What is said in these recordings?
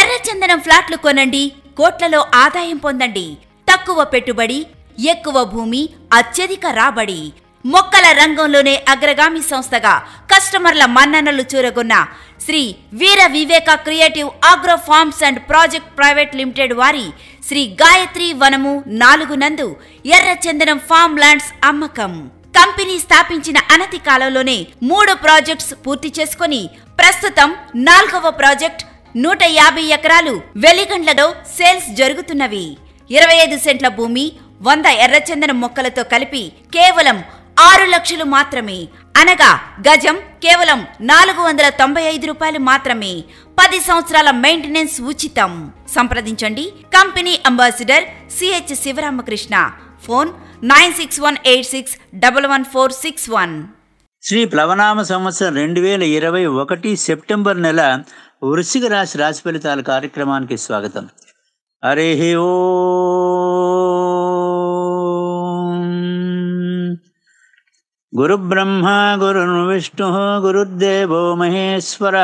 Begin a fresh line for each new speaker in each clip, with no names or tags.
ఎర్రచందనం ఫ్లాట్లు కొనండి కోట్లలో ఆదాయం పొందండి తక్కువ పెట్టుబడి ఎక్కువ భూమి అత్యధిక రాబడి మొక్కల రంగంలోనే అగ్రగామి సంస్థగా కస్టమర్ల మన్ననలు చూరగొన్న Shri Veera Viveka creative agro farms and project private limited వారి శ్రీ గాయత్రి వనము నాలుగు నందు ఎర్రచందనం ఫామ్ ల్యాండ్స్ అమ్మకం కంపెనీ స్థాపించిన అనతి కాలంలోనే మూడు ప్రాజెక్ట్స్ పూర్తి చేసుకుని ప్రస్తుతం నాలుగవ ప్రాజెక్ట్ నూట యాభై ఎకరాలు వెలిగండ్లలో సేల్స్ జరుగుతున్నవి ఇరవై ఐదు సెంట్ల భూమి వంద ఎర్రచందన మొక్కలతో కలిపి కేవలం ఆరు లక్షలు మాత్రమే అనగా గజం కేవలం నాలుగు వందల తొంభై ఐదు రూపాయలు మాత్రమే పది సంవత్సరాల మెయింటెనెన్స్ ఉచితం సంప్రదించండి company ambassador CH Sivaramakrishna phone nine six one eight six double one four six one Shri ప్లవనామ సంవత్సరం రెండు వేల ఇరవై ఒకటి సెప్టెంబర్ నెల వృశ్చిక రాశి రాశి ఫలితాల కార్యక్రమానికి స్వాగతం హరి ఓ గురు బ్రహ్మ గురు విష్ణు గురుదేవో మహేశ్వర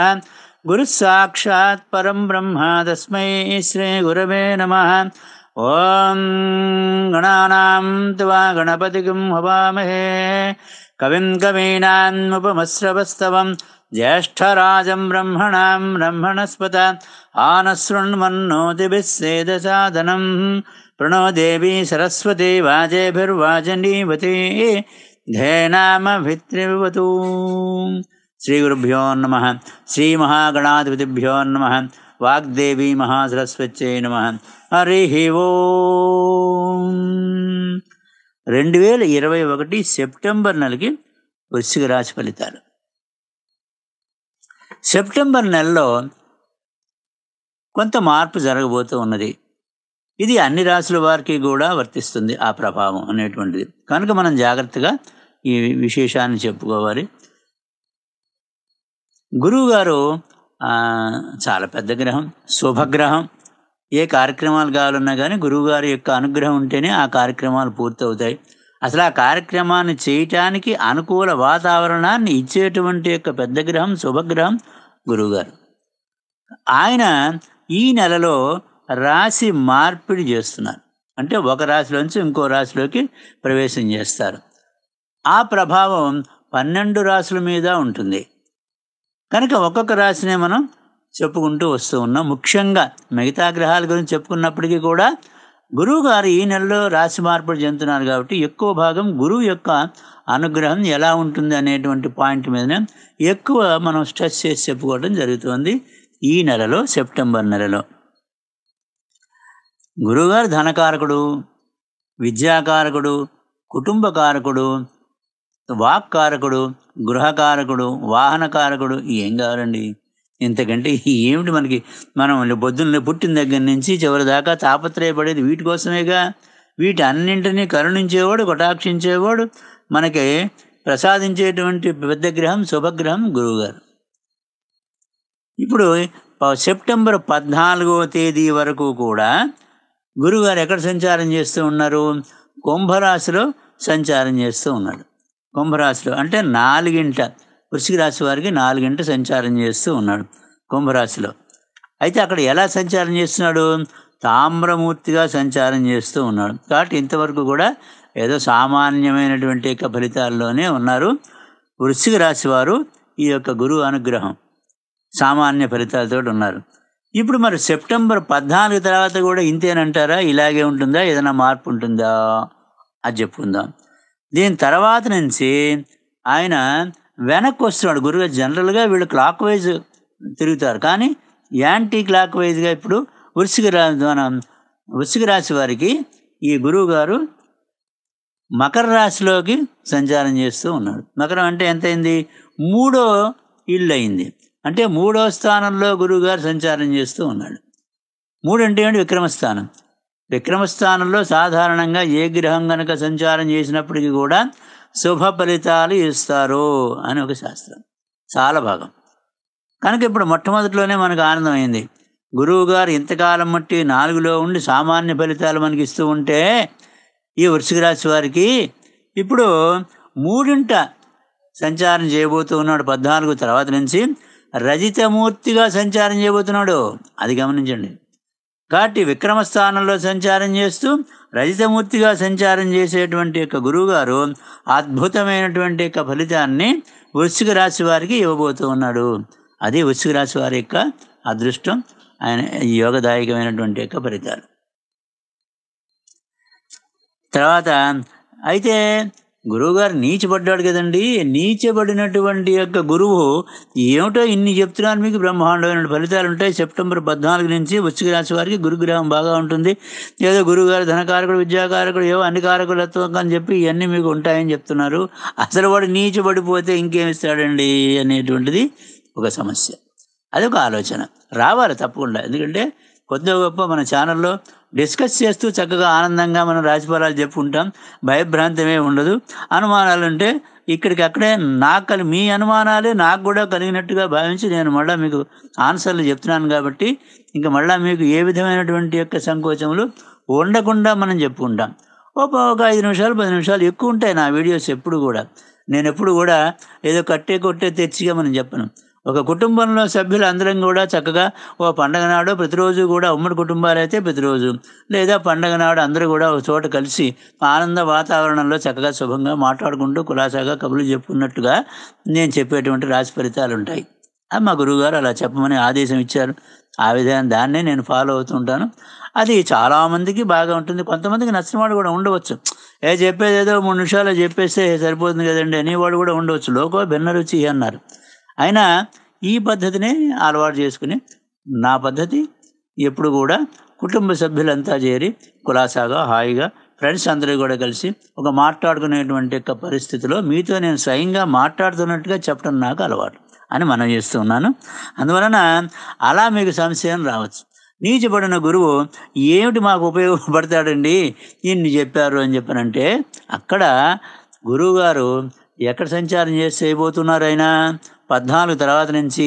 గురు సాక్షాత్ పరం బ్రహ్మ తస్మై శ్రీ గురవే నమ ఓం గణానాం త్వా గణపతికిం హవామహే కవిం కవీనాన్ముపమశ్రవస్తవం ज्येष्ठराजम् ब्रह्मणाम् ब्रह्मणस्पत आनशृण्वन्नो दिभिः सेदसादनम् प्रणो देवी सरस्वती वाजेभिर्वाजनीवती धेनामभित्रिवतु श्रीगुरुभ्यो नमः श्रीमहागणाधिपतिभ्यो नमः वाग्देवी महासरस्वत्यै नमः హరిహి ఓం రెండు వేల ఇరవై ఒకటి సెప్టెంబర్ నెలకి వృశ్చిక రాశి ఫలితాలు సెప్టెంబర్ నెలలో కొంత మార్పు జరగబోతూ ఉన్నది ఇది అన్ని రాశుల వారికి కూడా వర్తిస్తుంది ఆ ప్రభావం అనేటువంటిది కనుక మనం జాగ్రత్తగా ఈ విశేషాన్ని చెప్పుకోవాలి గురువుగారు చాలా పెద్ద గ్రహం శుభగ్రహం ఏ కార్యక్రమాలు కావాలన్నా కానీ గురువుగారి యొక్క అనుగ్రహం ఉంటేనే ఆ కార్యక్రమాలు పూర్తవుతాయి అసలు ఆ కార్యక్రమాన్ని చేయటానికి అనుకూల వాతావరణాన్ని ఇచ్చేటువంటి యొక్క పెద్ద గ్రహం శుభగ్రహం గురువుగారు ఆయన ఈ నెలలో రాశి మార్పిడి చేస్తున్నారు అంటే ఒక రాశిలోంచి ఇంకో రాశిలోకి ప్రవేశం చేస్తారు ఆ ప్రభావం పన్నెండు రాశుల మీద ఉంటుంది కనుక ఒక్కొక్క రాశినే మనం చెప్పుకుంటూ వస్తూ ఉన్నాం ముఖ్యంగా మిగతా గ్రహాల గురించి చెప్పుకున్నప్పటికీ కూడా గురువు గారు ఈ నెలలో రాశి మార్పులు చెందుతున్నారు కాబట్టి ఎక్కువ భాగం గురువు యొక్క అనుగ్రహం ఎలా ఉంటుంది అనేటువంటి పాయింట్ మీదనే ఎక్కువ మనం స్ట్రెస్ చేసి చెప్పుకోవడం జరుగుతుంది ఈ నెలలో సెప్టెంబర్ నెలలో గురువుగారు ధనకారకుడు విద్యాకారకుడు కుటుంబకారకుడు వాక్కారకుడు గృహకారకుడు వాహనకారకుడు ఏం కావాలండి ఇంతకంటే ఏమిటి మనకి మనం పొద్దున్న పుట్టిన దగ్గర నుంచి చివరి దాకా తాపత్రయపడేది వీటి కోసమేగా వీటి అన్నింటినీ కరుణించేవాడు కటాక్షించేవాడు మనకి ప్రసాదించేటువంటి పెద్ద గ్రహం శుభగ్రహం గురువుగారు ఇప్పుడు సెప్టెంబర్ పద్నాలుగవ తేదీ వరకు కూడా గురుగారు ఎక్కడ సంచారం చేస్తూ ఉన్నారు కుంభరాశిలో సంచారం చేస్తూ ఉన్నాడు కుంభరాశిలో అంటే నాలుగింట వృశ్చిక రాశి వారికి నాలుగింట సంచారం చేస్తూ ఉన్నాడు కుంభరాశిలో అయితే అక్కడ ఎలా సంచారం చేస్తున్నాడు తామ్రమూర్తిగా సంచారం చేస్తూ ఉన్నాడు కాబట్టి ఇంతవరకు కూడా ఏదో సామాన్యమైనటువంటి యొక్క ఫలితాల్లోనే ఉన్నారు వృశ్చిక రాశి వారు ఈ యొక్క గురువు అనుగ్రహం సామాన్య ఫలితాలతో ఉన్నారు ఇప్పుడు మరి సెప్టెంబర్ పద్నాలుగు తర్వాత కూడా ఇంతేనంటారా ఇలాగే ఉంటుందా ఏదైనా మార్పు ఉంటుందా అది చెప్పుకుందాం దీని తర్వాత నుంచి ఆయన వెనక్కి వస్తున్నాడు గురువు జనరల్గా వీళ్ళు క్లాక్ వైజ్ తిరుగుతారు కానీ యాంటీ క్లాక్ వైజ్గా ఇప్పుడు వృషిక రాశి మన వృషిక రాశి వారికి ఈ గురువు గారు మకర రాశిలోకి సంచారం చేస్తూ ఉన్నాడు మకరం అంటే ఎంతైంది మూడో ఇల్లు అయింది అంటే మూడో స్థానంలో గురువుగారు సంచారం చేస్తూ ఉన్నాడు మూడు అంటే ఏంటి విక్రమస్థానం విక్రమస్థానంలో సాధారణంగా ఏ గ్రహం కనుక సంచారం చేసినప్పటికీ కూడా శుభ ఫలితాలు ఇస్తారు అని ఒక శాస్త్రం చాలా భాగం కనుక ఇప్పుడు మొట్టమొదటిలోనే మనకు ఆనందమైంది గురువు గారు ఇంతకాలం మట్టి నాలుగులో ఉండి సామాన్య ఫలితాలు మనకి ఇస్తూ ఉంటే ఈ వృషిక రాశి వారికి ఇప్పుడు మూడింట సంచారం చేయబోతూ ఉన్నాడు పద్నాలుగు తర్వాత నుంచి రజితమూర్తిగా సంచారం చేయబోతున్నాడు అది గమనించండి కాబట్టి విక్రమ స్థానంలో సంచారం చేస్తూ రజితమూర్తిగా సంచారం చేసేటువంటి యొక్క గురువుగారు అద్భుతమైనటువంటి యొక్క ఫలితాన్ని వృశ్చిక రాశి వారికి ఇవ్వబోతూ ఉన్నాడు అది వృశ్చిక రాశి వారి యొక్క అదృష్టం ఆయన యోగదాయకమైనటువంటి యొక్క ఫలితాలు తర్వాత అయితే గురువుగారు నీచబడ్డాడు కదండి నీచబడినటువంటి యొక్క గురువు ఏమిటో ఇన్ని చెప్తున్నాను మీకు బ్రహ్మాండమైన ఫలితాలు ఉంటాయి సెప్టెంబర్ పద్నాలుగు నుంచి వచ్చి రాశి వారికి గురుగ్రహం బాగా ఉంటుంది ఏదో గురువుగారు ధనకారకుడు విద్యాకారకుడు ఏవో అన్ని కారకులత్వం అని చెప్పి ఇవన్నీ మీకు ఉంటాయని చెప్తున్నారు అసలు వాడు నీచబడిపోతే ఇంకేమిస్తాడండి అనేటువంటిది ఒక సమస్య అదొక ఆలోచన రావాలి తప్పకుండా ఎందుకంటే కొద్దిగా గొప్ప మన ఛానల్లో డిస్కస్ చేస్తూ చక్కగా ఆనందంగా మనం రాశిఫలాలు చెప్పుకుంటాం భయభ్రాంతమే ఉండదు అనుమానాలు ఉంటే ఇక్కడికి అక్కడే నాకు మీ అనుమానాలే నాకు కూడా కలిగినట్టుగా భావించి నేను మళ్ళీ మీకు ఆన్సర్లు చెప్తున్నాను కాబట్టి ఇంకా మళ్ళీ మీకు ఏ విధమైనటువంటి యొక్క సంకోచములు ఉండకుండా మనం చెప్పుకుంటాం ఒక ఒక ఐదు నిమిషాలు పది నిమిషాలు ఎక్కువ ఉంటాయి నా వీడియోస్ ఎప్పుడు కూడా నేను ఎప్పుడు కూడా ఏదో కట్టే కొట్టే తెచ్చిగా మనం చెప్పను ఒక కుటుంబంలో సభ్యులు అందరం కూడా చక్కగా ఓ పండగ నాడు ప్రతిరోజు కూడా ఉమ్మడి కుటుంబాలు అయితే ప్రతిరోజు లేదా పండగ నాడు అందరూ కూడా ఒక చోట కలిసి ఆనంద వాతావరణంలో చక్కగా శుభంగా మాట్లాడుకుంటూ కులాసాగా కబులు చెప్పుకున్నట్టుగా నేను చెప్పేటువంటి రాశి ఫలితాలు ఉంటాయి మా గురువుగారు అలా చెప్పమని ఆదేశం ఇచ్చారు ఆ విధంగా దాన్నే నేను ఫాలో అవుతుంటాను అది చాలామందికి బాగా ఉంటుంది కొంతమందికి నచ్చిన వాడు కూడా ఉండవచ్చు ఏ చెప్పేది ఏదో మూడు నిమిషాలు చెప్పేస్తే సరిపోతుంది కదండి అనేవాడు కూడా ఉండవచ్చు లోకో భిన్న రుచి అన్నారు అయినా ఈ పద్ధతినే అలవాటు చేసుకుని నా పద్ధతి ఎప్పుడు కూడా కుటుంబ సభ్యులంతా చేరి కులాసాగా హాయిగా ఫ్రెండ్స్ అందరూ కూడా కలిసి ఒక మాట్లాడుకునేటువంటి యొక్క పరిస్థితిలో మీతో నేను స్వయంగా మాట్లాడుతున్నట్టుగా చెప్పడం నాకు అలవాటు అని మనం చేస్తూ ఉన్నాను అందువలన అలా మీకు సంశయం రావచ్చు నీచబడిన గురువు ఏమిటి మాకు ఉపయోగపడతాడండి ఇన్ని చెప్పారు అని చెప్పనంటే అక్కడ గురువుగారు ఎక్కడ సంచారం చేసి చేయబోతున్నారైనా పద్నాలుగు తర్వాత నుంచి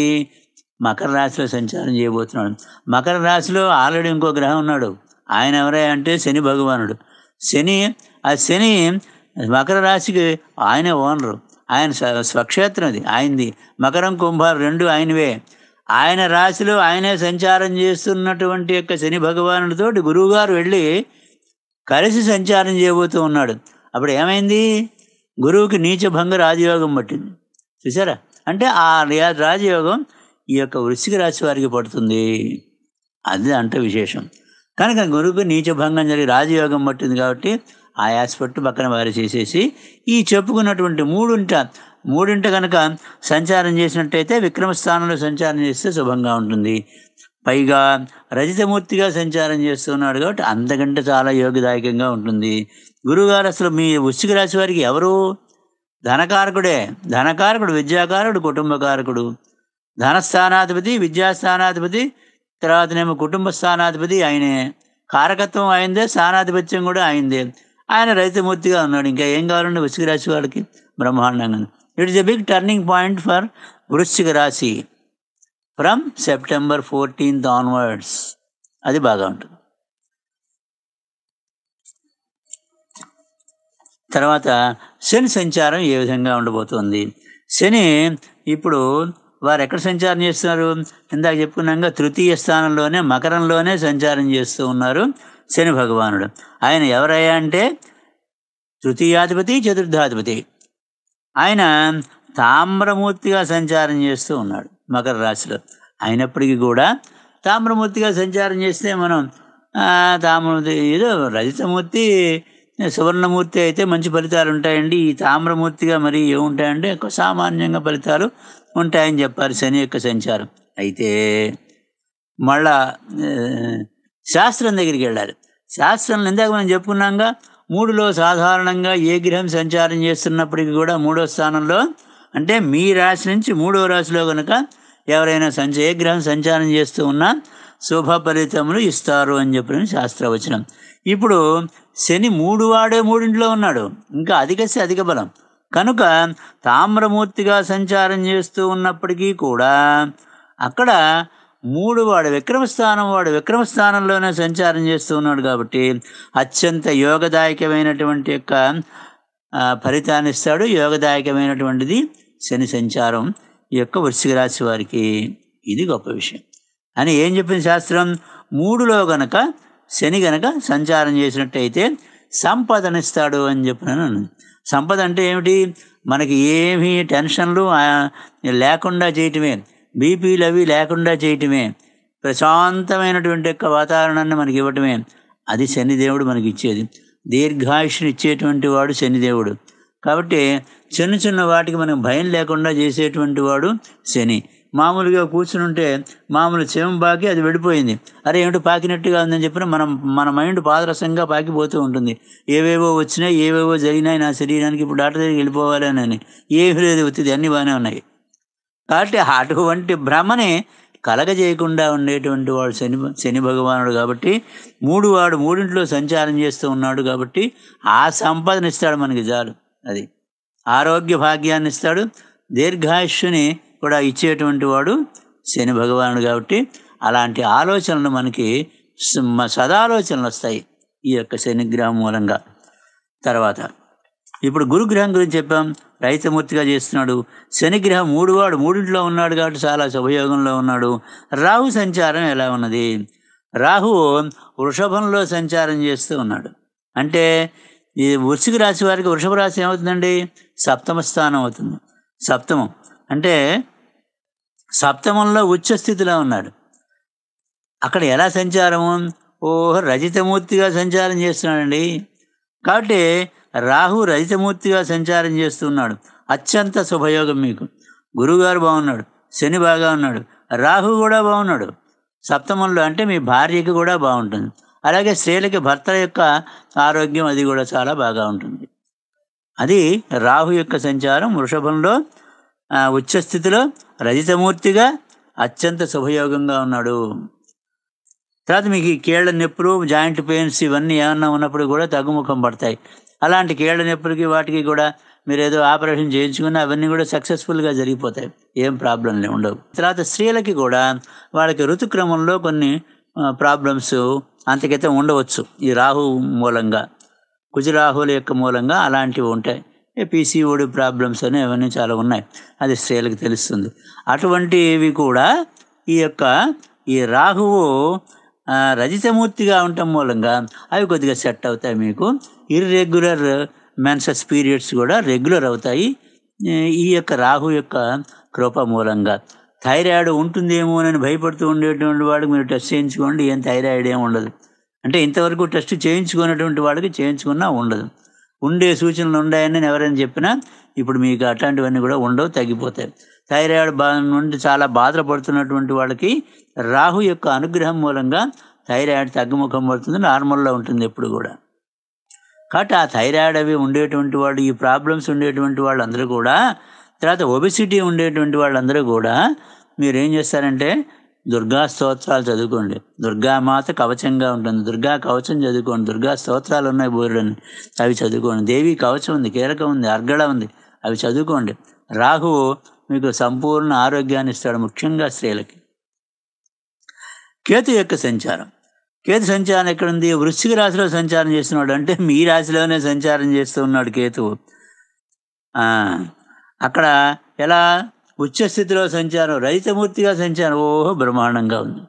మకర రాశిలో సంచారం చేయబోతున్నాడు మకర రాశిలో ఆల్రెడీ ఇంకో గ్రహం ఉన్నాడు ఆయన ఎవరే అంటే శని భగవానుడు శని ఆ శని మకర రాశికి ఆయనే ఓనరు ఆయన స్వక్షేత్రం అది ఆయనది మకరం కుంభాలు రెండు ఆయనవే ఆయన రాశిలో ఆయనే సంచారం చేస్తున్నటువంటి యొక్క శని భగవానుడితోటి గురువుగారు వెళ్ళి కలిసి సంచారం చేయబోతూ ఉన్నాడు అప్పుడు ఏమైంది గురువుకి నీచభంగ రాజయోగం పట్టింది చూసారా అంటే ఆ రాజయోగం ఈ యొక్క వృశ్చిక రాశి వారికి పడుతుంది అది అంటే విశేషం కనుక గురువుకు నీచ భంగం జరిగి రాజయోగం పట్టింది కాబట్టి ఆ యాస్పెక్ట్ పక్కన వారి చేసేసి ఈ చెప్పుకున్నటువంటి మూడింట మూడింట కనుక సంచారం చేసినట్టయితే విక్రమ స్థానంలో సంచారం చేస్తే శుభంగా ఉంటుంది పైగా రజితమూర్తిగా సంచారం చేస్తున్నాడు కాబట్టి అంతకంటే చాలా యోగదాయకంగా ఉంటుంది గురువుగారు అసలు మీ వృశ్చిక రాశి వారికి ఎవరు ధనకారకుడే ధనకారకుడు విద్యాకారకుడు కుటుంబకారకుడు ధనస్థానాధిపతి విద్యాస్థానాధిపతి తర్వాతనేమో కుటుంబ స్థానాధిపతి ఆయనే కారకత్వం అయిందే స్థానాధిపత్యం కూడా అయిందే ఆయన రైతుమూర్తిగా ఉన్నాడు ఇంకా ఏం కావాలండి వృశ్చిక రాశి వాడికి బ్రహ్మాండంగా it is a big turning point for వృశ్చిక రాశి ఫ్రమ్ సెప్టెంబర్ ఫోర్టీన్త్ ఆన్వర్డ్స్ అది బాగా ఉంటుంది తర్వాత శని సంచారం ఏ విధంగా ఉండబోతోంది శని ఇప్పుడు వారు ఎక్కడ సంచారం చేస్తున్నారు ఇందాక చెప్పుకున్నాక తృతీయ స్థానంలోనే మకరంలోనే సంచారం చేస్తూ ఉన్నారు శని భగవానుడు ఆయన ఎవరయ్యా అంటే తృతీయాధిపతి చతుర్థాధిపతి ఆయన తామ్రమూర్తిగా సంచారం చేస్తూ ఉన్నాడు మకర రాశిలో అయినప్పటికీ కూడా తామ్రమూర్తిగా సంచారం చేస్తే మనం తామ్రమూర్తి ఏదో రజితమూర్తి సువర్ణమూర్తి అయితే మంచి ఫలితాలు ఉంటాయండి ఈ తామ్రమూర్తిగా మరి ఏముంటాయంటే సామాన్యంగా ఫలితాలు ఉంటాయని చెప్పారు శని యొక్క సంచారం అయితే మళ్ళా శాస్త్రం దగ్గరికి వెళ్ళాలి శాస్త్రంలో ఇందాక మనం చెప్పుకున్నాగా మూడులో సాధారణంగా ఏ గ్రహం సంచారం చేస్తున్నప్పటికీ కూడా మూడో స్థానంలో అంటే మీ రాశి నుంచి మూడో రాశిలో కనుక ఎవరైనా సంచ ఏ గ్రహం సంచారం చేస్తూ ఉన్నా శుభ ఫలితములు ఇస్తారు అని చెప్పిన శాస్త్రవచనం ఇప్పుడు శని మూడు వాడే మూడింట్లో ఉన్నాడు ఇంకా అధికసి అధిక బలం కనుక తామ్రమూర్తిగా సంచారం చేస్తూ ఉన్నప్పటికీ కూడా అక్కడ మూడు వాడు విక్రమస్థానం వాడు విక్రమస్థానంలోనే సంచారం చేస్తూ ఉన్నాడు కాబట్టి అత్యంత యోగదాయకమైనటువంటి యొక్క ఫలితాన్ని ఇస్తాడు యోగదాయకమైనటువంటిది శని సంచారం ఈ యొక్క వృశ్చిక రాశి వారికి ఇది గొప్ప విషయం అని ఏం చెప్పింది శాస్త్రం మూడులో గనక శని గనక సంచారం చేసినట్టయితే సంపదనిస్తాడు అని చెప్పినాను సంపద అంటే ఏమిటి మనకి ఏమీ టెన్షన్లు లేకుండా చేయటమే బీపీలు అవి లేకుండా చేయటమే ప్రశాంతమైనటువంటి యొక్క వాతావరణాన్ని మనకి ఇవ్వటమే అది శనిదేవుడు మనకి ఇచ్చేది దీర్ఘాయుష్ని ఇచ్చేటువంటి వాడు శనిదేవుడు కాబట్టి చిన్న చిన్న వాటికి మనకు భయం లేకుండా చేసేటువంటి వాడు శని మామూలుగా కూర్చుని ఉంటే మామూలు చెవి పాకి అది వెళ్ళిపోయింది అరే ఏమిటి పాకినట్టుగా ఉందని చెప్పిన మనం మన మైండ్ పాదరసంగా పాకిపోతూ ఉంటుంది ఏవేవో వచ్చినాయి ఏవేవో జరిగినాయి నా శరీరానికి ఇప్పుడు డాక్టర్ దగ్గరికి వెళ్ళిపోవాలి అని లేదు వచ్చింది అన్నీ బాగానే ఉన్నాయి కాబట్టి అటువంటి భ్రమని కలగజేయకుండా ఉండేటువంటి వాడు శని శని భగవానుడు కాబట్టి మూడు వాడు మూడింట్లో సంచారం చేస్తూ ఉన్నాడు కాబట్టి ఆ సంపదనిస్తాడు మనకి చాలు అది ఆరోగ్య భాగ్యాన్ని ఇస్తాడు దీర్ఘాయుష్యుని కూడా ఇచ్చేటువంటి వాడు శని భగవానుడు కాబట్టి అలాంటి ఆలోచనలు మనకి సదాలోచనలు వస్తాయి ఈ యొక్క శనిగ్రహం మూలంగా తర్వాత ఇప్పుడు గురుగ్రహం గురించి చెప్పాం రైతమూర్తిగా చేస్తున్నాడు శనిగ్రహం వాడు మూడింట్లో ఉన్నాడు కాబట్టి చాలా శుభయోగంలో ఉన్నాడు రాహు సంచారం ఎలా ఉన్నది రాహు వృషభంలో సంచారం చేస్తూ ఉన్నాడు అంటే ఈ వృషిక రాశి వారికి వృషభ రాశి ఏమవుతుందండి సప్తమ స్థానం అవుతుంది సప్తమం అంటే సప్తమంలో స్థితిలో ఉన్నాడు అక్కడ ఎలా సంచారము ఓ రజితమూర్తిగా సంచారం చేస్తున్నాడండి కాబట్టి రాహు రజితమూర్తిగా సంచారం చేస్తున్నాడు అత్యంత శుభయోగం మీకు గురువుగారు బాగున్నాడు శని బాగా ఉన్నాడు రాహు కూడా బాగున్నాడు సప్తమంలో అంటే మీ భార్యకి కూడా బాగుంటుంది అలాగే స్త్రీలకి భర్త యొక్క ఆరోగ్యం అది కూడా చాలా బాగా ఉంటుంది అది రాహు యొక్క సంచారం వృషభంలో ఉచ్చస్థితిలో రజితమూర్తిగా అత్యంత శుభయోగంగా ఉన్నాడు తర్వాత మీకు ఈ కీళ్ళ నొప్పులు జాయింట్ పెయిన్స్ ఇవన్నీ ఏమన్నా ఉన్నప్పుడు కూడా తగ్గుముఖం పడతాయి అలాంటి కీళ్ళ నొప్పులకి వాటికి కూడా మీరు ఏదో ఆపరేషన్ చేయించుకుని అవన్నీ కూడా సక్సెస్ఫుల్గా జరిగిపోతాయి ఏం ప్రాబ్లంలే ఉండవు తర్వాత స్త్రీలకి కూడా వాళ్ళకి ఋతుక్రమంలో కొన్ని ప్రాబ్లమ్స్ అంతకైతే ఉండవచ్చు ఈ రాహు మూలంగా కుజరాహువుల యొక్క మూలంగా అలాంటివి ఉంటాయి పీసీఓడి ప్రాబ్లమ్స్ అని అవన్నీ చాలా ఉన్నాయి అది స్త్రీలకు తెలుస్తుంది అటువంటివి కూడా ఈ యొక్క ఈ రాహువు రజితమూర్తిగా ఉండటం మూలంగా అవి కొద్దిగా సెట్ అవుతాయి మీకు ఇర్రెగ్యులర్ మెన్సస్ పీరియడ్స్ కూడా రెగ్యులర్ అవుతాయి ఈ యొక్క రాహు యొక్క కృప మూలంగా థైరాయిడ్ ఉంటుందేమో అని భయపడుతూ ఉండేటువంటి వాడికి మీరు టెస్ట్ చేయించుకోండి ఏం థైరాయిడ్ ఏమి ఉండదు అంటే ఇంతవరకు టెస్ట్ చేయించుకున్నటువంటి వాడికి చేయించుకున్నా ఉండదు ఉండే సూచనలు ఉన్నాయని ఎవరైనా చెప్పినా ఇప్పుడు మీకు అట్లాంటివన్నీ కూడా ఉండవు తగ్గిపోతాయి థైరాయిడ్ బా నుండి చాలా బాధపడుతున్నటువంటి వాళ్ళకి రాహు యొక్క అనుగ్రహం మూలంగా థైరాయిడ్ తగ్గుముఖం పడుతుంది నార్మల్లో ఉంటుంది ఎప్పుడు కూడా కాబట్టి ఆ థైరాయిడ్ అవి ఉండేటువంటి వాళ్ళు ఈ ప్రాబ్లమ్స్ ఉండేటువంటి వాళ్ళందరూ కూడా తర్వాత ఒబిసిటీ ఉండేటువంటి వాళ్ళందరూ కూడా మీరు ఏం చేస్తారంటే దుర్గా స్తోత్రాలు చదువుకోండి మాత కవచంగా ఉంటుంది దుర్గా కవచం చదువుకోండి దుర్గా స్తోత్రాలు ఉన్నాయి బోరుడని అవి చదువుకోండి దేవి కవచం ఉంది కీలకం ఉంది అర్గడ ఉంది అవి చదువుకోండి రాహువు మీకు సంపూర్ణ ఆరోగ్యాన్ని ఇస్తాడు ముఖ్యంగా స్త్రీలకి కేతు యొక్క సంచారం కేతు సంచారం ఎక్కడుంది వృశ్చిక రాశిలో సంచారం చేస్తున్నాడు అంటే మీ రాశిలోనే సంచారం చేస్తూ ఉన్నాడు కేతువు అక్కడ ఎలా ఉచ్చస్థితిలో సంచారం రైతమూర్తిగా సంచారం ఓహో బ్రహ్మాండంగా ఉంది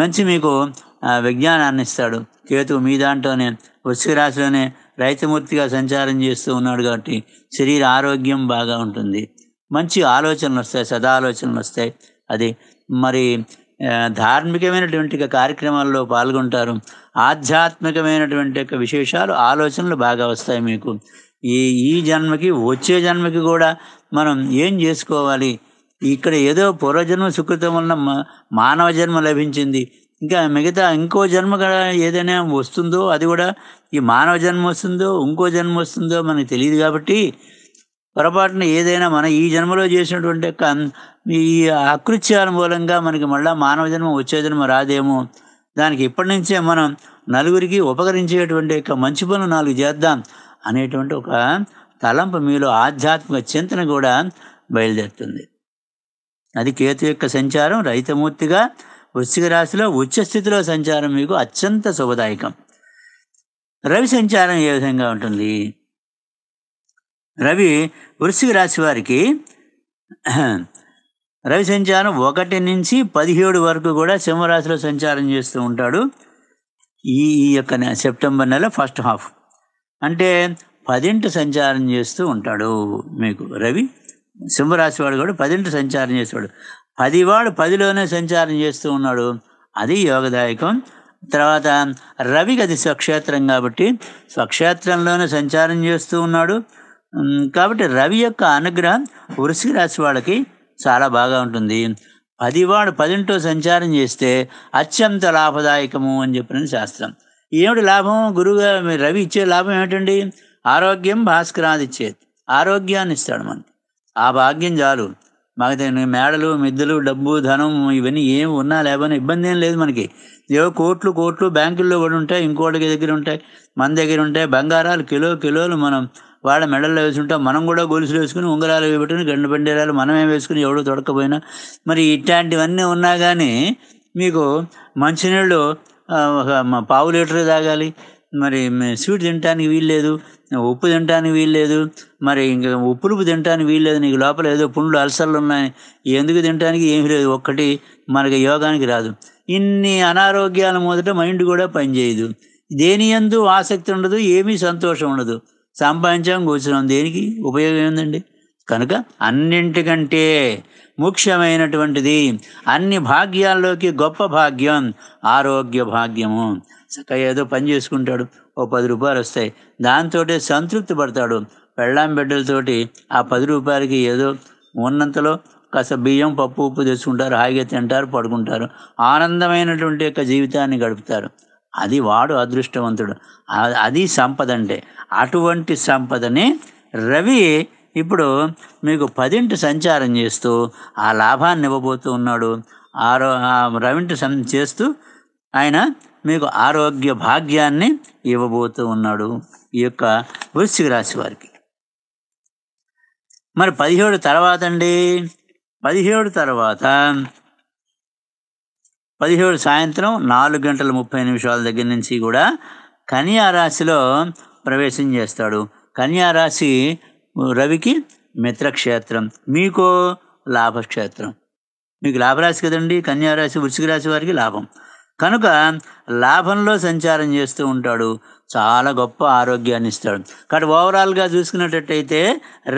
మంచి మీకు విజ్ఞానాన్ని ఇస్తాడు కేతు మీ దాంట్లోనే వృశ్చిక రాశిలోనే రైతమూర్తిగా సంచారం చేస్తూ ఉన్నాడు కాబట్టి శరీర ఆరోగ్యం బాగా ఉంటుంది మంచి ఆలోచనలు వస్తాయి సదాలోచనలు వస్తాయి అది మరి ధార్మికమైనటువంటి కార్యక్రమాల్లో పాల్గొంటారు ఆధ్యాత్మికమైనటువంటి యొక్క విశేషాలు ఆలోచనలు బాగా వస్తాయి మీకు ఈ ఈ జన్మకి వచ్చే జన్మకి కూడా మనం ఏం చేసుకోవాలి ఇక్కడ ఏదో పూర్వజన్మ సుకృతం వలన మానవ జన్మ లభించింది ఇంకా మిగతా ఇంకో జన్మ ఏదైనా వస్తుందో అది కూడా ఈ మానవ జన్మ వస్తుందో ఇంకో జన్మ వస్తుందో మనకు తెలియదు కాబట్టి పొరపాటున ఏదైనా మన ఈ జన్మలో చేసినటువంటి ఈ అకృత్యాల మూలంగా మనకి మళ్ళీ మానవ జన్మ వచ్చే జన్మ రాదేమో దానికి ఇప్పటి నుంచే మనం నలుగురికి ఉపకరించేటువంటి యొక్క మంచి పనులు నాలుగు చేద్దాం అనేటువంటి ఒక తలంపు మీలో ఆధ్యాత్మిక చింతన కూడా బయలుదేరుతుంది అది కేతు యొక్క సంచారం రైతమూర్తిగా వృశ్చిక రాశిలో ఉచ్చస్థితిలో సంచారం మీకు అత్యంత శుభదాయకం రవి సంచారం ఏ విధంగా ఉంటుంది రవి వృశ్చిక రాశి వారికి రవి సంచారం ఒకటి నుంచి పదిహేడు వరకు కూడా సింహరాశిలో సంచారం చేస్తూ ఉంటాడు ఈ యొక్క సెప్టెంబర్ నెల ఫస్ట్ హాఫ్ అంటే పదింటి సంచారం చేస్తూ ఉంటాడు మీకు రవి సింహరాశి వాడు కూడా పదింటి సంచారం చేస్తాడు పదివాడు పదిలోనే సంచారం చేస్తూ ఉన్నాడు అది యోగదాయకం తర్వాత రవికి అది స్వక్షేత్రం కాబట్టి స్వక్షేత్రంలోనే సంచారం చేస్తూ ఉన్నాడు కాబట్టి రవి యొక్క అనుగ్రహం వృశ్చిక రాశి వాళ్ళకి చాలా బాగా ఉంటుంది పదివాడు పదింటో సంచారం చేస్తే అత్యంత లాభదాయకము అని చెప్పిన శాస్త్రం ఏమిటి లాభం గురువుగా రవి ఇచ్చే లాభం ఏమిటండి ఆరోగ్యం భాస్కరాదిచ్చేది ఆరోగ్యాన్ని ఇస్తాడు మనకి ఆ భాగ్యం చాలు మాకు మేడలు మిద్దెలు డబ్బు ధనం ఇవన్నీ ఏం ఉన్నా లేవని ఇబ్బంది ఏం లేదు మనకి ఏవో కోట్లు కోట్లు బ్యాంకుల్లో కూడా ఉంటాయి ఇంకోటి దగ్గర ఉంటాయి మన దగ్గర ఉంటాయి బంగారాలు కిలో కిలోలు మనం వాళ్ళ మెడల్లో వేసుకుంటాం మనం కూడా గొలుసులు వేసుకుని ఉంగరాలు పెట్టుకుని గండు పండేరాలు మనమే వేసుకుని ఎవడో తొడకపోయినా మరి ఇట్లాంటివన్నీ ఉన్నా కానీ మీకు మంచినీళ్ళు ఒక పావు లీటర్ తాగాలి మరి స్వీట్ తినడానికి వీల్లేదు ఉప్పు తినడానికి వీల్లేదు మరి ఇంకా ఉప్పులుపు తినడానికి వీల్లేదు నీకు లోపల ఏదో పుండ్లు అలసర్లు ఉన్నాయి ఎందుకు తినడానికి ఏమి లేదు ఒక్కటి మనకి యోగానికి రాదు ఇన్ని అనారోగ్యాల మొదట మైండ్ కూడా పనిచేయదు దేని ఎందు ఆసక్తి ఉండదు ఏమీ సంతోషం ఉండదు సంపాదించాం కూర్చున్నాం దేనికి ఉపయోగం ఏందండి కనుక అన్నింటికంటే ముఖ్యమైనటువంటిది అన్ని భాగ్యాల్లోకి గొప్ప భాగ్యం ఆరోగ్య భాగ్యము చక్కగా ఏదో పని చేసుకుంటాడు ఓ పది రూపాయలు వస్తాయి దాంతో సంతృప్తి పడతాడు పెళ్ళాం బిడ్డలతోటి ఆ పది రూపాయలకి ఏదో ఉన్నంతలో కాస్త బియ్యం పప్పు ఉప్పు తెచ్చుకుంటారు హాయిగా తింటారు పడుకుంటారు ఆనందమైనటువంటి యొక్క జీవితాన్ని గడుపుతారు అది వాడు అదృష్టవంతుడు అది సంపద అంటే అటువంటి సంపదని రవి ఇప్పుడు మీకు పదింటి సంచారం చేస్తూ ఆ లాభాన్ని ఇవ్వబోతూ ఉన్నాడు ఆరో రవింటి సం చేస్తూ ఆయన మీకు ఆరోగ్య భాగ్యాన్ని ఇవ్వబోతూ ఉన్నాడు ఈ యొక్క వృశ్చిక రాశి వారికి మరి పదిహేడు తర్వాత అండి పదిహేడు తర్వాత పదిహేడు సాయంత్రం నాలుగు గంటల ముప్పై నిమిషాల దగ్గర నుంచి కూడా కన్యా రాశిలో ప్రవేశం చేస్తాడు కన్యా రాశి రవికి మిత్రక్షేత్రం మీకో లాభక్షేత్రం మీకు లాభరాశి కదండి కన్యారాశి వృశ్చిక రాశి వారికి లాభం కనుక లాభంలో సంచారం చేస్తూ ఉంటాడు చాలా గొప్ప ఆరోగ్యాన్ని ఇస్తాడు కాబట్టి ఓవరాల్గా చూసుకున్నట్టయితే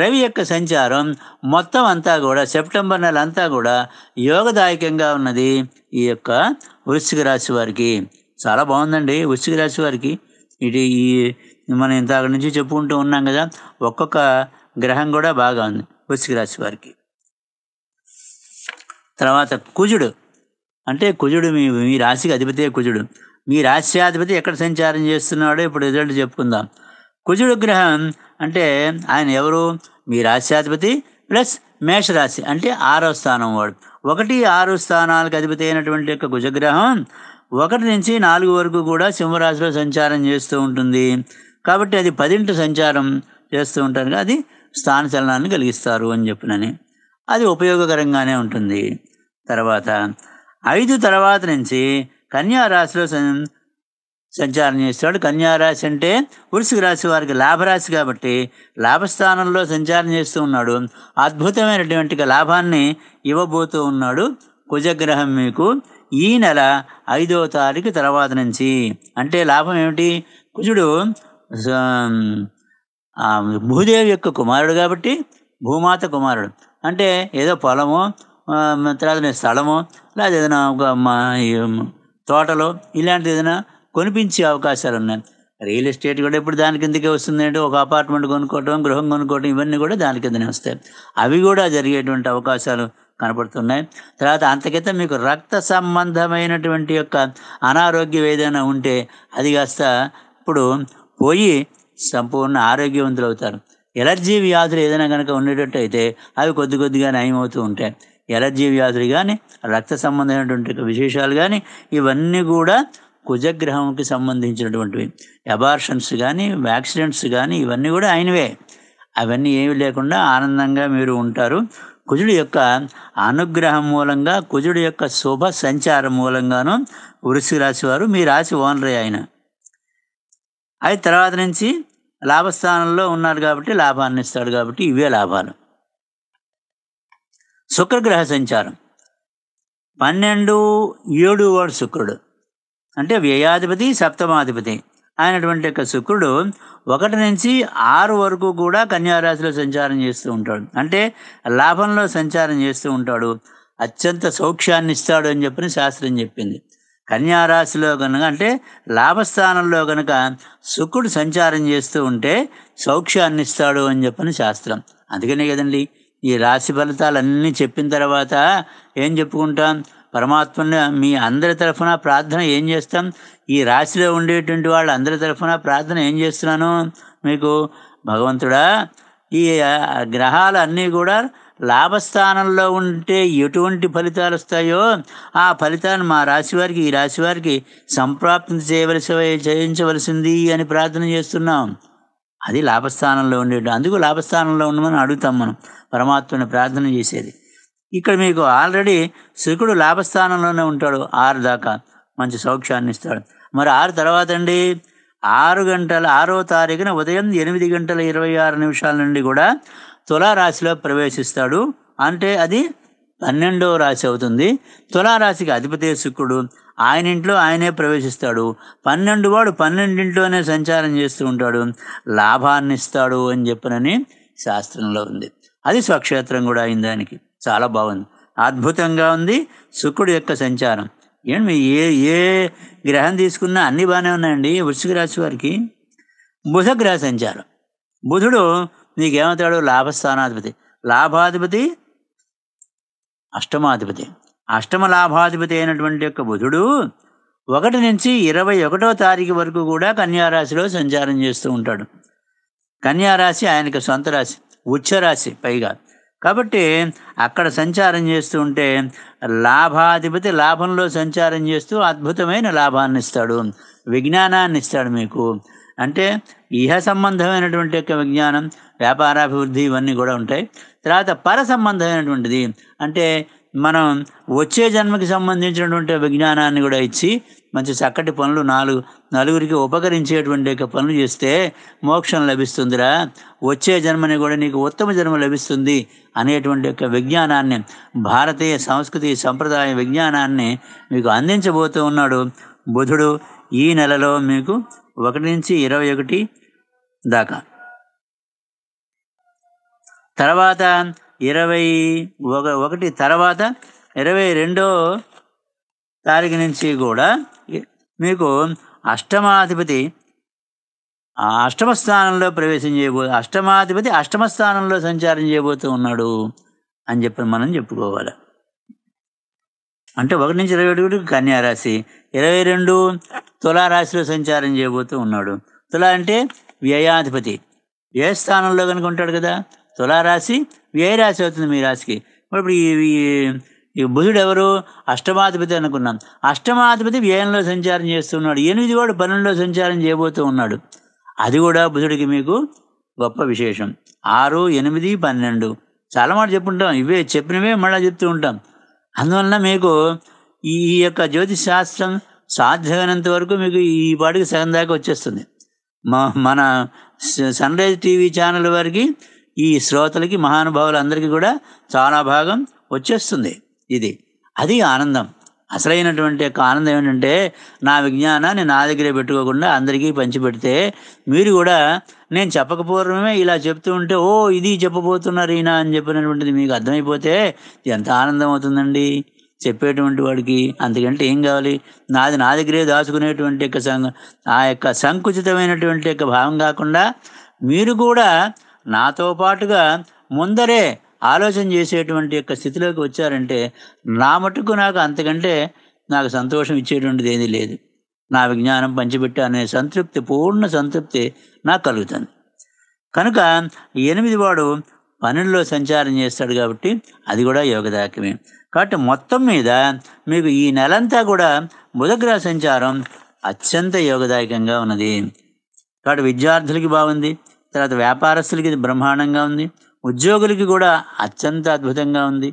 రవి యొక్క సంచారం మొత్తం అంతా కూడా సెప్టెంబర్ నెల అంతా కూడా యోగదాయకంగా ఉన్నది ఈ యొక్క వృశ్చిక రాశి వారికి చాలా బాగుందండి వృశ్చిక రాశి వారికి ఇది ఈ మనం ఇంత నుంచి చెప్పుకుంటూ ఉన్నాం కదా ఒక్కొక్క గ్రహం కూడా బాగా ఉంది వృశ్చిక రాశి వారికి తర్వాత కుజుడు అంటే కుజుడు మీ మీ రాశికి అధిపతి కుజుడు మీ రాశ్యాధిపతి ఎక్కడ సంచారం చేస్తున్నాడో ఇప్పుడు రిజల్ట్ చెప్పుకుందాం కుజుడు గ్రహం అంటే ఆయన ఎవరు మీ రాశ్యాధిపతి ప్లస్ మేషరాశి అంటే ఆరో స్థానం వాడు ఒకటి ఆరు స్థానాలకు అధిపతి అయినటువంటి యొక్క కుజగ్రహం ఒకటి నుంచి నాలుగు వరకు కూడా సింహరాశిలో సంచారం చేస్తూ ఉంటుంది కాబట్టి అది పదింటి సంచారం చేస్తూ ఉంటారు అది స్థాన చలనాన్ని కలిగిస్తారు అని చెప్పినని అది ఉపయోగకరంగానే ఉంటుంది తర్వాత ఐదు తర్వాత నుంచి కన్యారాశిలో సంచారం చేస్తాడు కన్యారాశి అంటే వృషిక రాశి వారికి లాభరాశి కాబట్టి లాభస్థానంలో సంచారం చేస్తూ ఉన్నాడు అద్భుతమైనటువంటి లాభాన్ని ఇవ్వబోతూ ఉన్నాడు కుజగ్రహం మీకు ఈ నెల ఐదవ తారీఖు తర్వాత నుంచి అంటే లాభం ఏమిటి కుజుడు భూదేవి యొక్క కుమారుడు కాబట్టి భూమాత కుమారుడు అంటే ఏదో పొలము తర్వాత స్థలము లేదా ఏదైనా తోటలు ఇలాంటిది ఏదైనా కొనిపించే అవకాశాలు ఉన్నాయి రియల్ ఎస్టేట్ కూడా ఇప్పుడు దాని కిందకే వస్తుంది అంటే ఒక అపార్ట్మెంట్ కొనుక్కోవటం గృహం కొనుక్కోవటం ఇవన్నీ కూడా దాని కిందనే వస్తాయి అవి కూడా జరిగేటువంటి అవకాశాలు కనపడుతున్నాయి తర్వాత అంతకైతే మీకు రక్త సంబంధమైనటువంటి యొక్క అనారోగ్యం ఏదైనా ఉంటే అది కాస్త ఇప్పుడు పోయి సంపూర్ణ ఆరోగ్యవంతులు అవుతారు ఎలర్జీ వ్యాధులు ఏదైనా కనుక అయితే అవి కొద్ది కొద్దిగా నయమవుతూ ఉంటాయి ఎలర్జీ వ్యాధులు కానీ రక్త సంబంధమైనటువంటి విశేషాలు కానీ ఇవన్నీ కూడా కుజగ్రహంకి సంబంధించినటువంటివి ఎబార్షన్స్ కానీ యాక్సిడెంట్స్ కానీ ఇవన్నీ కూడా ఆయనవే అవన్నీ ఏమి లేకుండా ఆనందంగా మీరు ఉంటారు కుజుడి యొక్క అనుగ్రహం మూలంగా కుజుడి యొక్క శుభ సంచారం మూలంగాను వృషి రాశి వారు మీ రాశి ఓనరే ఆయన అది తర్వాత నుంచి లాభస్థానంలో ఉన్నాడు కాబట్టి లాభాన్ని ఇస్తాడు కాబట్టి ఇవే లాభాలు శుక్రగ్రహ సంచారం పన్నెండు ఏడు వాడు శుక్రుడు అంటే వ్యయాధిపతి సప్తమాధిపతి అయినటువంటి యొక్క శుక్రుడు ఒకటి నుంచి ఆరు వరకు కూడా కన్యారాశిలో సంచారం చేస్తూ ఉంటాడు అంటే లాభంలో సంచారం చేస్తూ ఉంటాడు అత్యంత సౌఖ్యాన్ని ఇస్తాడు అని చెప్పని శాస్త్రం చెప్పింది కన్యారాశిలో కనుక అంటే లాభస్థానంలో కనుక శుక్రుడు సంచారం చేస్తూ ఉంటే సౌఖ్యాన్ని ఇస్తాడు అని చెప్పని శాస్త్రం అందుకనే కదండి ఈ రాశి ఫలితాలన్నీ చెప్పిన తర్వాత ఏం చెప్పుకుంటాం పరమాత్మని మీ అందరి తరఫున ప్రార్థన ఏం చేస్తాం ఈ రాశిలో ఉండేటువంటి వాళ్ళు అందరి తరఫున ప్రార్థన ఏం చేస్తున్నాను మీకు భగవంతుడా ఈ గ్రహాలు అన్నీ కూడా లాభస్థానంలో ఉంటే ఎటువంటి ఫలితాలు వస్తాయో ఆ ఫలితాన్ని మా రాశివారికి ఈ రాశివారికి సంప్రాప్తి చేయవలసి చేయించవలసింది అని ప్రార్థన చేస్తున్నాం అది లాభస్థానంలో ఉండేటం అందుకు లాభస్థానంలో ఉండమని అడుగుతాం మనం పరమాత్మని ప్రార్థన చేసేది ఇక్కడ మీకు ఆల్రెడీ శుకుడు లాభస్థానంలోనే ఉంటాడు ఆరు దాకా మంచి సౌఖ్యాన్ని ఇస్తాడు మరి ఆరు తర్వాత అండి ఆరు గంటల ఆరో తారీఖున ఉదయం ఎనిమిది గంటల ఇరవై ఆరు నిమిషాల నుండి కూడా తులారాశిలో ప్రవేశిస్తాడు అంటే అది పన్నెండవ రాశి అవుతుంది తులారాశికి అధిపతి శుక్రుడు ఆయన ఇంట్లో ఆయనే ప్రవేశిస్తాడు పన్నెండు వాడు పన్నెండింట్లోనే సంచారం చేస్తూ ఉంటాడు లాభాన్ని ఇస్తాడు అని చెప్పనని శాస్త్రంలో ఉంది అది స్వక్షేత్రం కూడా అయింది దానికి చాలా బాగుంది అద్భుతంగా ఉంది శుక్రుడు యొక్క సంచారం ఏమి ఏ ఏ గ్రహం తీసుకున్నా అన్నీ బాగానే ఉన్నాయండి వృషిక రాశి వారికి బుధగ్రహ సంచారం బుధుడు నీకేమవుతాడు లాభస్థానాధిపతి లాభాధిపతి అష్టమాధిపతి అష్టమ లాభాధిపతి అయినటువంటి యొక్క బుధుడు ఒకటి నుంచి ఇరవై ఒకటో తారీఖు వరకు కూడా కన్యారాశిలో సంచారం చేస్తూ ఉంటాడు కన్యారాశి ఆయనకు సొంత రాశి ఉచ్చరాశి పైగా కాబట్టి అక్కడ సంచారం చేస్తూ ఉంటే లాభాధిపతి లాభంలో సంచారం చేస్తూ అద్భుతమైన లాభాన్ని ఇస్తాడు విజ్ఞానాన్ని ఇస్తాడు మీకు అంటే ఇహ సంబంధమైనటువంటి యొక్క విజ్ఞానం వ్యాపారాభివృద్ధి ఇవన్నీ కూడా ఉంటాయి తర్వాత పర సంబంధమైనటువంటిది అంటే మనం వచ్చే జన్మకి సంబంధించినటువంటి విజ్ఞానాన్ని కూడా ఇచ్చి మంచి చక్కటి పనులు నాలుగు నలుగురికి ఉపకరించేటువంటి యొక్క పనులు చేస్తే మోక్షం లభిస్తుందిరా వచ్చే జన్మని కూడా నీకు ఉత్తమ జన్మ లభిస్తుంది అనేటువంటి యొక్క విజ్ఞానాన్ని భారతీయ సంస్కృతి సంప్రదాయ విజ్ఞానాన్ని మీకు అందించబోతూ ఉన్నాడు బుధుడు ఈ నెలలో మీకు ఒకటి నుంచి ఇరవై ఒకటి దాకా తర్వాత ఇరవై ఒక ఒకటి తర్వాత ఇరవై రెండో తారీఖు నుంచి కూడా మీకు అష్టమాధిపతి అష్టమ స్థానంలో ప్రవేశం చేయబో అష్టమాధిపతి అష్టమ స్థానంలో సంచారం చేయబోతూ ఉన్నాడు అని చెప్పి మనం చెప్పుకోవాలి అంటే ఒకటి నుంచి ఇరవై ఒకటి కన్యారాశి ఇరవై రెండు తులారాశిలో సంచారం చేయబోతూ ఉన్నాడు తులా అంటే వ్యయాధిపతి వ్యయ స్థానంలో కనుక ఉంటాడు కదా తులారాశి వ్యయరాశి అవుతుంది మీ రాశికి ఇప్పుడు ఈ ఈ బుధుడు ఎవరు అష్టమాధిపతి అనుకున్నాం అష్టమాధిపతి వ్యయంలో సంచారం చేస్తున్నాడు ఎనిమిది వాడు పన్నెండులో సంచారం చేయబోతూ ఉన్నాడు అది కూడా బుధుడికి మీకు గొప్ప విశేషం ఆరు ఎనిమిది పన్నెండు చాలా మాట చెప్పుంటాం ఇవే చెప్పినవే మళ్ళీ చెప్తూ ఉంటాం అందువలన మీకు ఈ యొక్క జ్యోతిష్ శాస్త్రం సాధ్యమైనంత వరకు మీకు ఈ పాటికి సగం దాకా వచ్చేస్తుంది మా మన సన్ రైజ్ టీవీ ఛానల్ వారికి ఈ శ్రోతలకి మహానుభావులందరికీ కూడా చాలా భాగం వచ్చేస్తుంది ఇది అది ఆనందం అసలైనటువంటి యొక్క ఆనందం ఏంటంటే నా విజ్ఞానాన్ని నా దగ్గరే పెట్టుకోకుండా అందరికీ పంచిపెడితే మీరు కూడా నేను చెప్పకపోవడమే ఇలా చెప్తూ ఉంటే ఓ ఇది చెప్పబోతున్నారు ఈయన అని చెప్పినటువంటిది మీకు అర్థమైపోతే ఎంత ఆనందం అవుతుందండి చెప్పేటువంటి వాడికి అంతకంటే ఏం కావాలి నాది నా దగ్గరే దాచుకునేటువంటి యొక్క సం ఆ యొక్క సంకుచితమైనటువంటి యొక్క భావం కాకుండా మీరు కూడా నాతో పాటుగా ముందరే ఆలోచన చేసేటువంటి యొక్క స్థితిలోకి వచ్చారంటే నా మటుకు నాకు అంతకంటే నాకు సంతోషం ఇచ్చేటువంటిది ఏదీ లేదు నా విజ్ఞానం పంచిపెట్టానే సంతృప్తి పూర్ణ సంతృప్తి నాకు కలుగుతుంది కనుక ఎనిమిది వాడు పనుల్లో సంచారం చేస్తాడు కాబట్టి అది కూడా యోగదాయకమే కాబట్టి మొత్తం మీద మీకు ఈ నెలంతా కూడా బుధగ్రహ సంచారం అత్యంత యోగదాయకంగా ఉన్నది కాబట్టి విద్యార్థులకి బాగుంది తర్వాత వ్యాపారస్తులకి బ్రహ్మాండంగా ఉంది ఉద్యోగులకి కూడా అత్యంత అద్భుతంగా ఉంది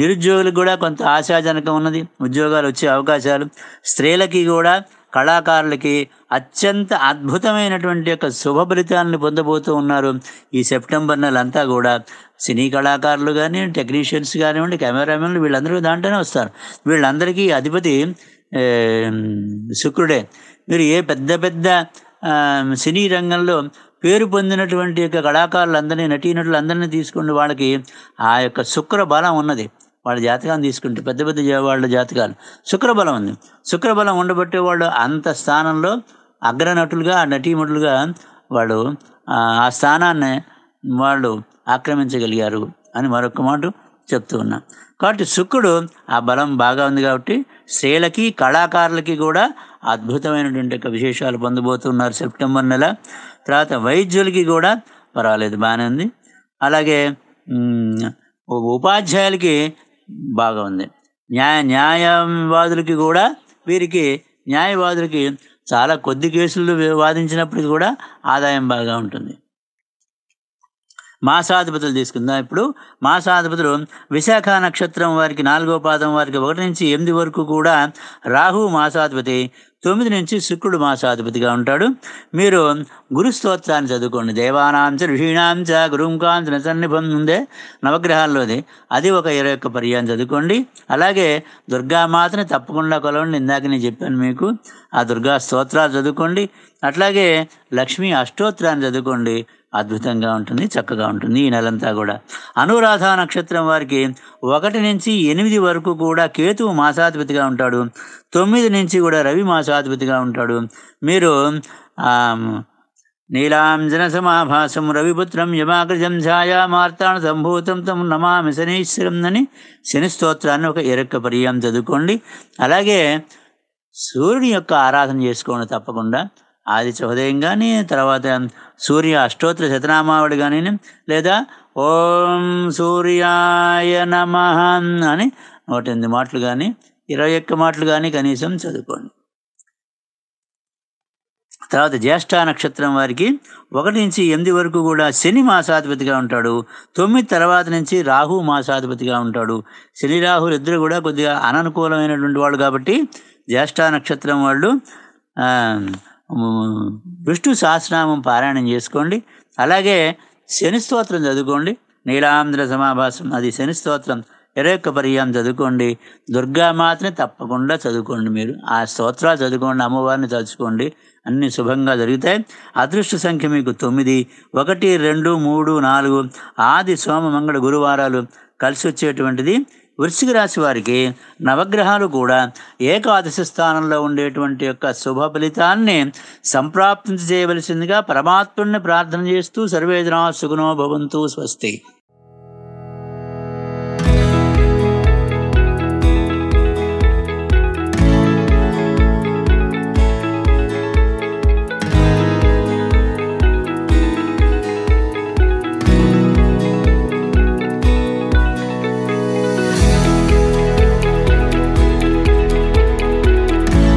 నిరుద్యోగులకు కూడా కొంత ఆశాజనకం ఉన్నది ఉద్యోగాలు వచ్చే అవకాశాలు స్త్రీలకి కూడా కళాకారులకి అత్యంత అద్భుతమైనటువంటి యొక్క శుభ ఫలితాలను పొందబోతూ ఉన్నారు ఈ సెప్టెంబర్ నెల అంతా కూడా సినీ కళాకారులు కానీ టెక్నీషియన్స్ కానివ్వండి కెమెరామెన్లు వీళ్ళందరూ దాంట్లోనే వస్తారు వీళ్ళందరికీ అధిపతి శుక్రుడే మీరు ఏ పెద్ద పెద్ద సినీ రంగంలో పేరు పొందినటువంటి యొక్క కళాకారులందరినీ నటీనటులందరినీ తీసుకుని వాళ్ళకి ఆ యొక్క శుక్ర బలం ఉన్నది వాళ్ళ జాతకాన్ని తీసుకుంటే పెద్ద పెద్ద వాళ్ళ జాతకాలు శుక్రబలం ఉంది శుక్రబలం ఉండబట్టి వాళ్ళు అంత స్థానంలో అగ్రనటులుగా నటీమటులుగా వాళ్ళు ఆ స్థానాన్ని వాళ్ళు ఆక్రమించగలిగారు అని మరొక మాట చెప్తూ ఉన్నా కాబట్టి శుక్రుడు ఆ బలం బాగా ఉంది కాబట్టి స్త్రీలకి కళాకారులకి కూడా అద్భుతమైనటువంటి యొక్క విశేషాలు పొందబోతున్నారు సెప్టెంబర్ నెల తర్వాత వైద్యులకి కూడా పర్వాలేదు బాగానే ఉంది అలాగే ఉపాధ్యాయులకి బాగా ఉంది న్యాయ న్యాయవాదులకి కూడా వీరికి న్యాయవాదులకి చాలా కొద్ది కేసులు వాదించినప్పటికీ కూడా ఆదాయం బాగా ఉంటుంది మాసాధిపతులు తీసుకుందాం ఇప్పుడు మాసాధిపతులు విశాఖ నక్షత్రం వారికి నాలుగో పాదం వారికి ఒకటి నుంచి ఎనిమిది వరకు కూడా రాహు మాసాధిపతి తొమ్మిది నుంచి శుక్రుడు మాసాధిపతిగా ఉంటాడు మీరు గురు స్తోత్రాన్ని చదువుకోండి దేవానాంచ ఋషీణాంశ గురుంకాంశ సన్నిభం ఉందే నవగ్రహాల్లోది అది ఒక ఇరవై ఒక్క పర్యాన్ని చదువుకోండి అలాగే దుర్గామాతని తప్పకుండా కొలవండి ఇందాక నేను చెప్పాను మీకు ఆ దుర్గా స్తోత్రాలు చదువుకోండి అట్లాగే లక్ష్మీ అష్టోత్రాన్ని చదువుకోండి అద్భుతంగా ఉంటుంది చక్కగా ఉంటుంది ఈ నెలంతా కూడా అనురాధ నక్షత్రం వారికి ఒకటి నుంచి ఎనిమిది వరకు కూడా కేతువు మాసాధిపతిగా ఉంటాడు తొమ్మిది నుంచి కూడా రవి మాసాధిపతిగా ఉంటాడు మీరు నీలాంజన సమాభాసం రవిపుత్రం యమాగ్రజం మార్తాను సంభూతం తమ నమామి శనీశ్వరం అని శని స్తోత్రాన్ని ఒక ఇరక్క పర్యాం చదువుకోండి అలాగే సూర్యుని యొక్క ఆరాధన చేసుకోండి తప్పకుండా ఆదిత్య హృదయం కానీ తర్వాత సూర్య అష్టోత్తర శతనామావుడు కానీ లేదా ఓం సూర్యాయ నమ అని నూట ఎనిమిది మాటలు కానీ ఇరవై ఒక్క మాటలు కానీ కనీసం చదువుకోండి తర్వాత జ్యేష్ఠ నక్షత్రం వారికి ఒకటి నుంచి ఎనిమిది వరకు కూడా శని మాసాధిపతిగా ఉంటాడు తొమ్మిది తర్వాత నుంచి రాహు మాసాధిపతిగా ఉంటాడు శని రాహులు ఇద్దరు కూడా కొద్దిగా అననుకూలమైనటువంటి వాళ్ళు కాబట్టి జ్యేష్ఠ నక్షత్రం వాళ్ళు విష్ణు సహస్రనామం పారాయణం చేసుకోండి అలాగే శని స్తోత్రం చదువుకోండి నీలాంధ్ర సమాభాసం అది శని స్తోత్రం ఇరవై ఒక్క పర్యాయం చదువుకోండి దుర్గామాతని తప్పకుండా చదువుకోండి మీరు ఆ స్తోత్రాలు చదువుకోండి అమ్మవారిని తలుచుకోండి అన్నీ శుభంగా జరుగుతాయి అదృష్ట సంఖ్య మీకు తొమ్మిది ఒకటి రెండు మూడు నాలుగు ఆది సోమ మంగళ గురువారాలు కలిసి వచ్చేటువంటిది వృశ్చిక రాశి వారికి నవగ్రహాలు కూడా ఏకాదశి స్థానంలో ఉండేటువంటి యొక్క శుభ ఫలితాన్ని చేయవలసిందిగా పరమాత్ముడిని ప్రార్థన చేస్తూ సర్వేదనా సుగుణో భవంతు స్వస్తి